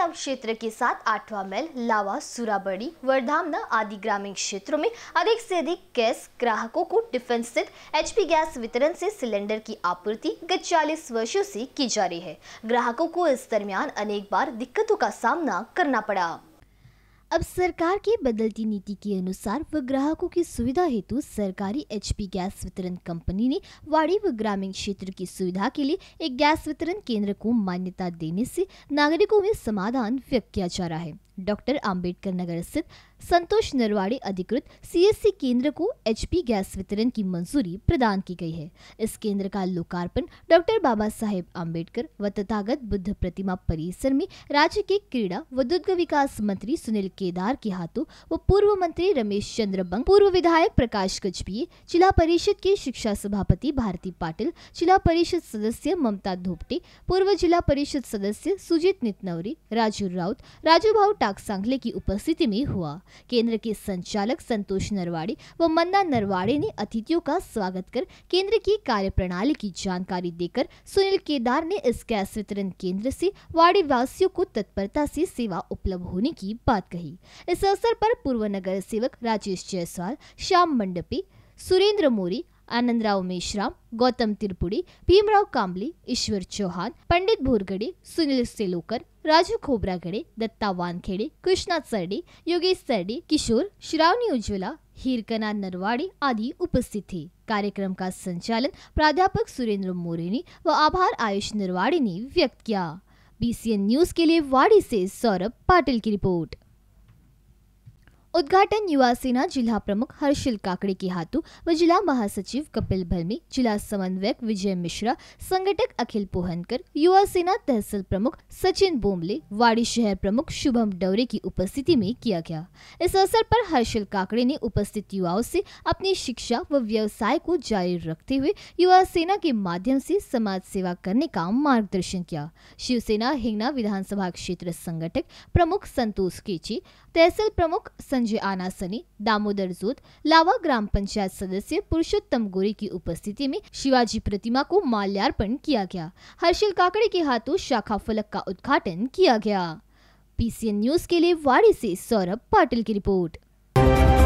नव क्षेत्र के साथ आठवा मैल लावा सुराबड़ी वर्धामना आदि ग्रामीण क्षेत्रों में अधिक से अधिक गैस ग्राहकों को डिफेंस स्थित एचपी गैस वितरण से सिलेंडर की आपूर्ति गत चालीस वर्षो से की जा रही है ग्राहकों को इस दरमियान अनेक बार दिक्कतों का सामना करना पड़ा अब सरकार की बदलती नीति के अनुसार व ग्राहकों की सुविधा हेतु सरकारी एचपी गैस वितरण कंपनी ने वाड़ी व ग्रामीण क्षेत्र की सुविधा के लिए एक गैस वितरण केंद्र को मान्यता देने से नागरिकों में समाधान व्यक्त किया जा रहा है डॉक्टर आम्बेडकर नगर स्थित संतोष नरवाड़े अधिकृत सीएससी केंद्र को एचपी गैस वितरण की मंजूरी प्रदान की गई है इस केंद्र का लोकार्पण डॉक्टर बाबा साहेब आम्बेडकर व तथागत बुद्ध प्रतिमा परिसर में राज्य के क्रीड़ा व दुर्ग विकास मंत्री सुनील केदार के हाथों व पूर्व मंत्री रमेश चंद्र बंग पूर्व विधायक प्रकाश गजबीय जिला परिषद के शिक्षा सभापति भारती पाटिल जिला परिषद सदस्य ममता धोपटे पूर्व जिला परिषद सदस्य सुजीत नितनवरी राजू राउत राजू भाव अनुराग सांगले की उपस्थिति में हुआ केंद्र के संचालक संतोष नरवाड़े व मंदा नरवाड़े ने अतिथियों का स्वागत कर केंद्र की कार्यप्रणाली की जानकारी देकर सुनील केदार ने इस गैस वितरण केंद्र से वाड़ी वासियों को तत्परता से सेवा उपलब्ध होने की बात कही इस अवसर पर पूर्व नगर सेवक राजेश जायसवाल श्याम मंडपी सुरेंद्र मोरी आनंदराव मेश्राम गौतम तिरपुड़ी भीमराव कांबली ईश्वर चौहान पंडित भोरगडे सुनील सेलोकर राजू खोबरागडे दत्ता वानखेडे कृष्णा सरडे योगेश सरडे किशोर श्रावणी उज्ज्वला हीरकना नरवाड़े आदि उपस्थित थे कार्यक्रम का संचालन प्राध्यापक सुरेंद्र मोरे ने व आभार आयुष नरवाड़े ने व्यक्त किया बीसीएन न्यूज के लिए वाड़ी से सौरभ पाटिल की रिपोर्ट उद्घाटन युवा सेना जिला प्रमुख हर्षिल काकड़े के हाथों व जिला महासचिव कपिल भर्मी जिला समन्वयक विजय मिश्रा संगठक अखिल पोहनकर युवा सेना तहसील प्रमुख सचिन बोमले वाड़ी शहर प्रमुख शुभम डवरे की उपस्थिति में किया गया इस अवसर पर हर्षिल काकड़े ने उपस्थित युवाओं से अपनी शिक्षा व व्यवसाय को जारी रखते हुए युवा सेना के माध्यम से समाज सेवा करने का मार्गदर्शन किया शिवसेना हिंगना विधानसभा क्षेत्र संगठक प्रमुख संतोष केची तहसील प्रमुख संजय संजय आना सनी दामोदर जोत लावा ग्राम पंचायत सदस्य पुरुषोत्तम गोरे की उपस्थिति में शिवाजी प्रतिमा को माल्यार्पण किया गया हर्षिल काकड़े के हाथों शाखा फलक का उद्घाटन किया गया पीसीएन न्यूज के लिए वाड़ी से सौरभ पाटिल की रिपोर्ट